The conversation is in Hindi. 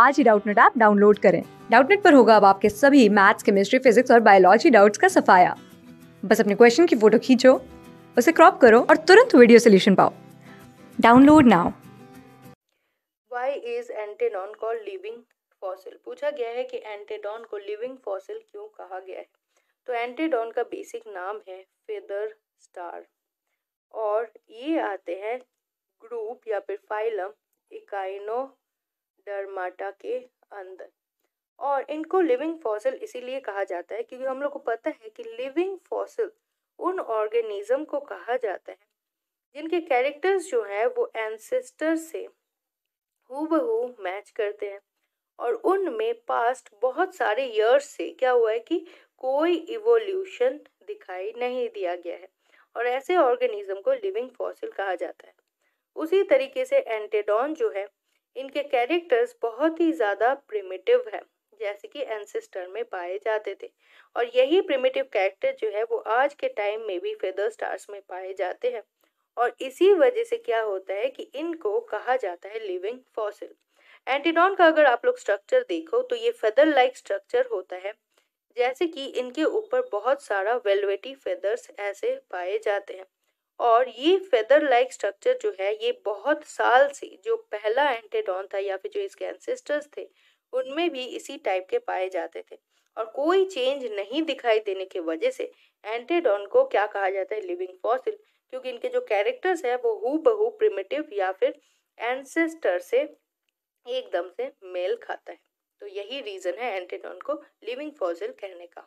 आज ही डाउटनेट ऐप डाउनलोड करें डाउटनेट पर होगा अब आपके सभी मैथ्स केमिस्ट्री फिजिक्स और बायोलॉजी डाउट्स का सफाया बस अपने क्वेश्चन की फोटो खींचो उसे क्रॉप करो और तुरंत वीडियो सोल्यूशन पाओ डाउनलोड नाउ वाई इज एंटेनॉन कॉल्ड लिविंग फॉसिल पूछा गया है कि एंटेडॉन को लिविंग फॉसिल क्यों कहा गया है तो एंटेडॉन का बेसिक नाम है फेदर स्टार और ये आते हैं ग्रुप या फिर फाइलम इकाइनो डरमाटा के अंदर और इनको लिविंग फॉसिल इसीलिए कहा जाता है क्योंकि हम लोग को पता है कि लिविंग फॉसिल उन ऑर्गेनिज्म को कहा जाता है जिनके कैरेक्टर्स जो हैं वो एंसेस्टर से हूबहू मैच करते हैं और उनमें पास्ट बहुत सारे ईयर्स से क्या हुआ है कि कोई इवोल्यूशन दिखाई नहीं दिया गया है और ऐसे ऑर्गेनिज्म को लिविंग फॉसिल कहा जाता है उसी तरीके से एंटेडॉन जो है इनके कैरेक्टर्स बहुत ही ज़्यादा प्रिमिटिव है जैसे कि एंसिस्टर में पाए जाते थे और यही प्रिमिटिव कैरेक्टर जो है वो आज के टाइम में भी फेदर स्टार्स में पाए जाते हैं और इसी वजह से क्या होता है कि इनको कहा जाता है लिविंग फॉसिल एंटीडॉन का अगर आप लोग स्ट्रक्चर देखो तो ये फेदर लाइक स्ट्रक्चर होता है जैसे कि इनके ऊपर बहुत सारा वेलवेटी फेदर्स ऐसे पाए जाते हैं और ये फेदर लाइक स्ट्रक्चर जो है ये बहुत साल से जो पहला एंटेडॉन था या फिर जो इसके एंसेस्टर्स थे उनमें भी इसी टाइप के पाए जाते थे और कोई चेंज नहीं दिखाई देने की वजह से एंटेडॉन को क्या कहा जाता है लिविंग फॉसिल क्योंकि इनके जो कैरेक्टर्स है वो हु बहू प्रिमेटिव या फिर एंसेस्टर से एकदम से मेल खाता है तो यही रीज़न है एंटेडॉन को लिविंग फॉसिल कहने का